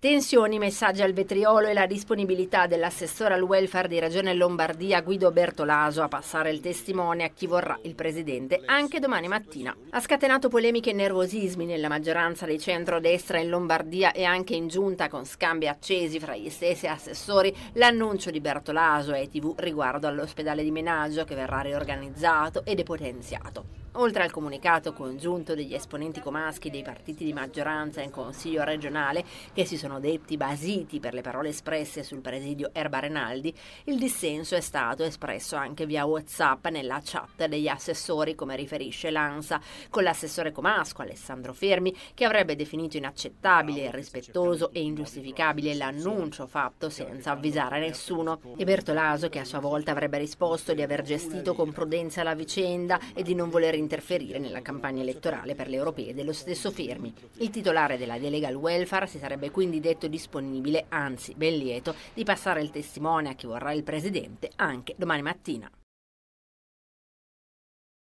Tensioni, messaggi al vetriolo e la disponibilità dell'assessore al welfare di Regione Lombardia Guido Bertolaso a passare il testimone a chi vorrà il presidente anche domani mattina. Ha scatenato polemiche e nervosismi nella maggioranza di centrodestra in Lombardia e anche in giunta con scambi accesi fra gli stessi assessori l'annuncio di Bertolaso e TV riguardo all'ospedale di Menaggio che verrà riorganizzato e depotenziato. Oltre al comunicato congiunto degli esponenti comaschi dei partiti di maggioranza in Consiglio regionale, che si sono detti basiti per le parole espresse sul presidio Erba Renaldi, il dissenso è stato espresso anche via WhatsApp nella chat degli assessori, come riferisce l'ANSA, con l'assessore comasco Alessandro Fermi, che avrebbe definito inaccettabile, irrispettoso ah, e ingiustificabile l'annuncio fatto senza avvisare nessuno, e Bertolaso, che a sua volta avrebbe risposto di aver gestito con prudenza la vicenda e di non voler interferire nella campagna elettorale per le europee dello stesso Fermi. Il titolare della delega al welfare si sarebbe quindi detto disponibile, anzi ben lieto, di passare il testimone a chi vorrà il presidente anche domani mattina.